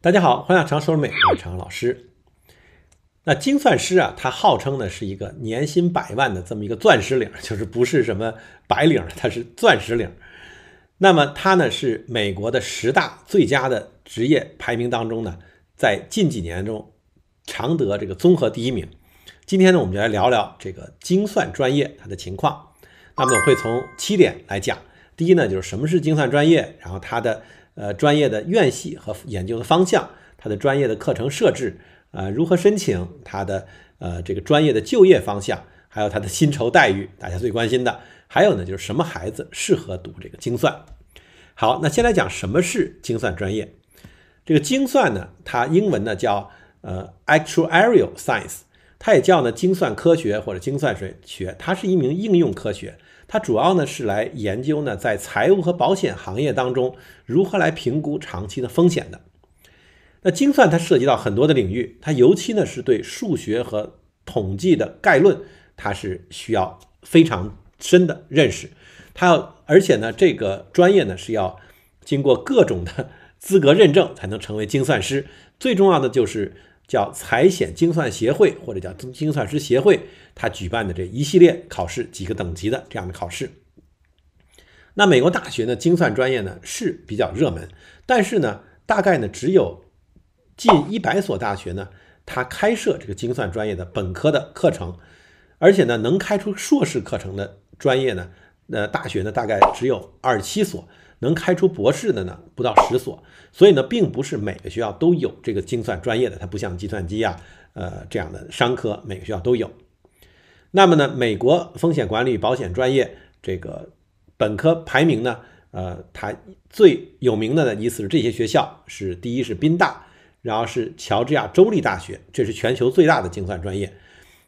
大家好，黄亚常说：“是美常老师。那精算师啊，他号称呢是一个年薪百万的这么一个钻石领，就是不是什么白领，他是钻石领。那么他呢是美国的十大最佳的职业排名当中呢，在近几年中常得这个综合第一名。今天呢，我们就来聊聊这个精算专业它的情况。那么我会从七点来讲。第一呢，就是什么是精算专业，然后它的。”呃，专业的院系和研究的方向，它的专业的课程设置，呃如何申请它的呃这个专业的就业方向，还有它的薪酬待遇，大家最关心的，还有呢就是什么孩子适合读这个精算。好，那先来讲什么是精算专业。这个精算呢，它英文呢叫呃 actuarial science，它也叫呢精算科学或者精算学，它是一名应用科学。它主要呢是来研究呢在财务和保险行业当中如何来评估长期的风险的。那精算它涉及到很多的领域，它尤其呢是对数学和统计的概论，它是需要非常深的认识。它要而且呢这个专业呢是要经过各种的资格认证才能成为精算师。最重要的就是。叫财险精算协会或者叫精算师协会，他举办的这一系列考试，几个等级的这样的考试。那美国大学呢，精算专业呢是比较热门，但是呢，大概呢只有近一百所大学呢，它开设这个精算专业的本科的课程，而且呢能开出硕士课程的专业呢，那大学呢大概只有二十七所。能开出博士的呢，不到十所，所以呢，并不是每个学校都有这个精算专业的，它不像计算机啊，呃，这样的商科每个学校都有。那么呢，美国风险管理保险专业这个本科排名呢，呃，它最有名的呢，意思是这些学校是第一是宾大，然后是乔治亚州立大学，这是全球最大的精算专业，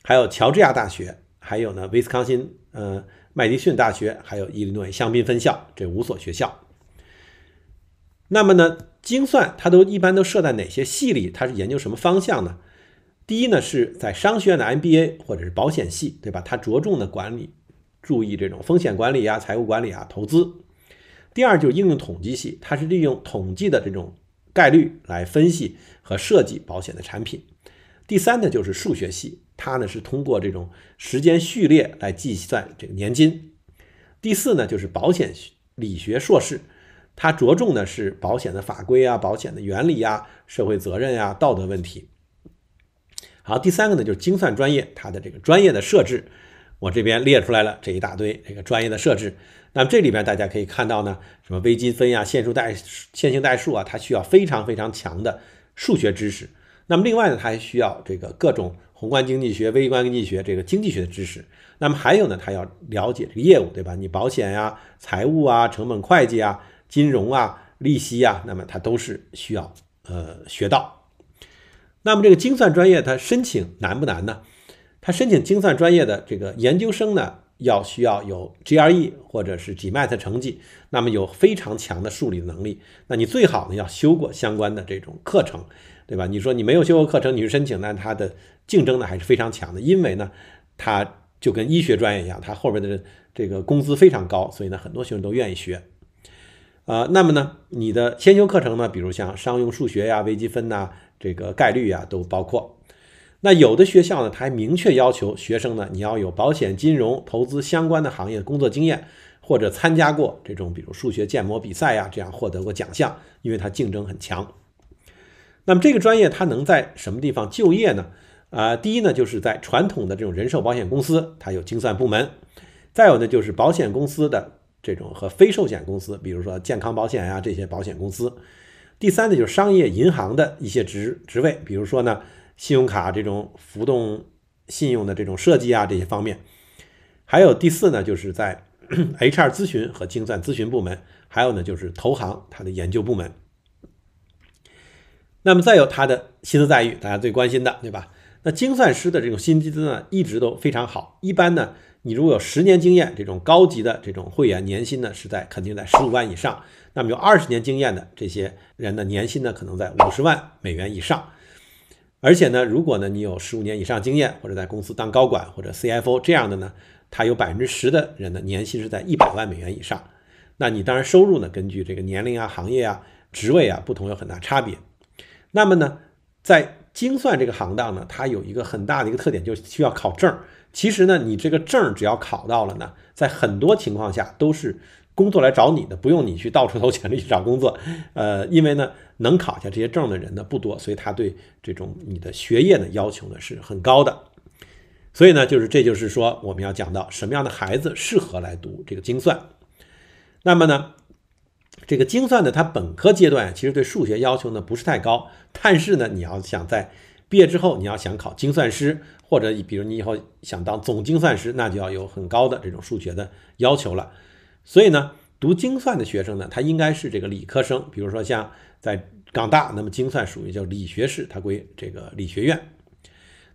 还有乔治亚大学，还有呢，威斯康辛，嗯。麦迪逊大学，还有伊利诺伊香槟分校这五所学校。那么呢，精算它都一般都设在哪些系里？它是研究什么方向呢？第一呢，是在商学院的 MBA 或者是保险系，对吧？它着重的管理，注意这种风险管理啊、财务管理啊、投资。第二就是应用统计系，它是利用统计的这种概率来分析和设计保险的产品。第三呢，就是数学系。它呢是通过这种时间序列来计算这个年金。第四呢就是保险理学硕士，它着重呢是保险的法规啊、保险的原理啊、社会责任啊、道德问题。好，第三个呢就是精算专业，它的这个专业的设置，我这边列出来了这一大堆这个专业的设置。那么这里边大家可以看到呢，什么微积分呀、线数代、线性代数啊，它需要非常非常强的数学知识。那么另外呢，它还需要这个各种。宏观经济学、微观经济学这个经济学的知识，那么还有呢，他要了解这个业务，对吧？你保险呀、财务啊、成本会计啊、金融啊、利息啊，那么它都是需要呃学到。那么这个精算专业它申请难不难呢？它申请精算专业的这个研究生呢，要需要有 GRE 或者是 GMAT 成绩，那么有非常强的数理能力。那你最好呢要修过相关的这种课程。对吧？你说你没有修过课程，你去申请，那它的竞争呢还是非常强的，因为呢，它就跟医学专业一样，它后边的这个工资非常高，所以呢，很多学生都愿意学。呃，那么呢，你的先修课程呢，比如像商用数学呀、微积分呐、这个概率呀，都包括。那有的学校呢，它还明确要求学生呢，你要有保险、金融、投资相关的行业工作经验，或者参加过这种比如数学建模比赛呀，这样获得过奖项，因为它竞争很强。那么这个专业它能在什么地方就业呢？啊，第一呢就是在传统的这种人寿保险公司，它有精算部门；再有呢就是保险公司的这种和非寿险公司，比如说健康保险呀这些保险公司；第三呢就是商业银行的一些职职位，比如说呢信用卡这种浮动信用的这种设计啊这些方面；还有第四呢就是在 HR 咨询和精算咨询部门；还有呢就是投行它的研究部门。那么再有他的薪资待遇，大家最关心的，对吧？那精算师的这种薪资呢，一直都非常好。一般呢，你如果有十年经验，这种高级的这种会员，年薪呢是在肯定在十五万以上。那么有二十年经验的这些人的年薪呢，可能在五十万美元以上。而且呢，如果呢你有十五年以上经验，或者在公司当高管或者 CFO 这样的呢，他有百分之十的人的年薪是在一百万美元以上。那你当然收入呢，根据这个年龄啊、行业啊、职位啊不同有很大差别。那么呢，在精算这个行当呢，它有一个很大的一个特点，就需要考证。其实呢，你这个证只要考到了呢，在很多情况下都是工作来找你的，不用你去到处投简历去找工作。呃，因为呢，能考下这些证的人呢不多，所以他对这种你的学业的要求呢是很高的。所以呢，就是这就是说，我们要讲到什么样的孩子适合来读这个精算。那么呢？这个精算呢，它本科阶段其实对数学要求呢不是太高，但是呢，你要想在毕业之后，你要想考精算师，或者比如你以后想当总精算师，那就要有很高的这种数学的要求了。所以呢，读精算的学生呢，他应该是这个理科生，比如说像在港大，那么精算属于叫理学士，它归这个理学院。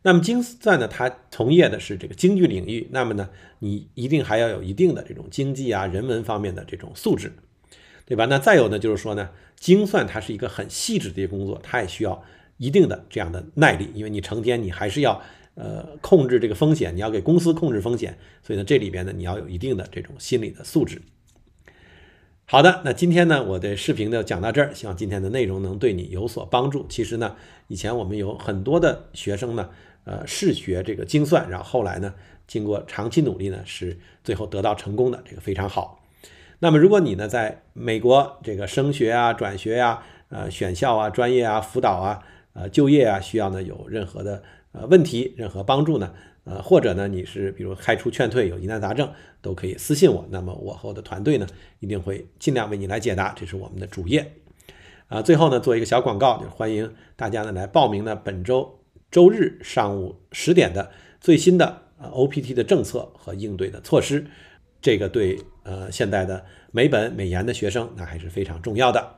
那么精算呢，它从业的是这个经济领域，那么呢，你一定还要有一定的这种经济啊、人文方面的这种素质。对吧？那再有呢，就是说呢，精算它是一个很细致的一工作，它也需要一定的这样的耐力，因为你成天你还是要呃控制这个风险，你要给公司控制风险，所以呢，这里边呢你要有一定的这种心理的素质。好的，那今天呢我的视频呢讲到这儿，希望今天的内容能对你有所帮助。其实呢，以前我们有很多的学生呢，呃，是学这个精算，然后后来呢，经过长期努力呢，是最后得到成功的，这个非常好。那么，如果你呢在美国这个升学啊、转学呀、呃、选校啊、专业啊、辅导啊、呃、就业啊需要呢有任何的呃问题、任何帮助呢，呃，或者呢你是比如开出劝退有疑难杂症，都可以私信我。那么我和我的团队呢一定会尽量为你来解答。这是我们的主业。啊，最后呢做一个小广告，就欢迎大家呢来报名呢本周周日上午十点的最新的啊 OPT 的政策和应对的措施。这个对。呃，现在的美本美研的学生，那还是非常重要的。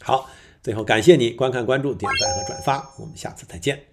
好，最后感谢你观看、关注、点赞和转发，我们下次再见。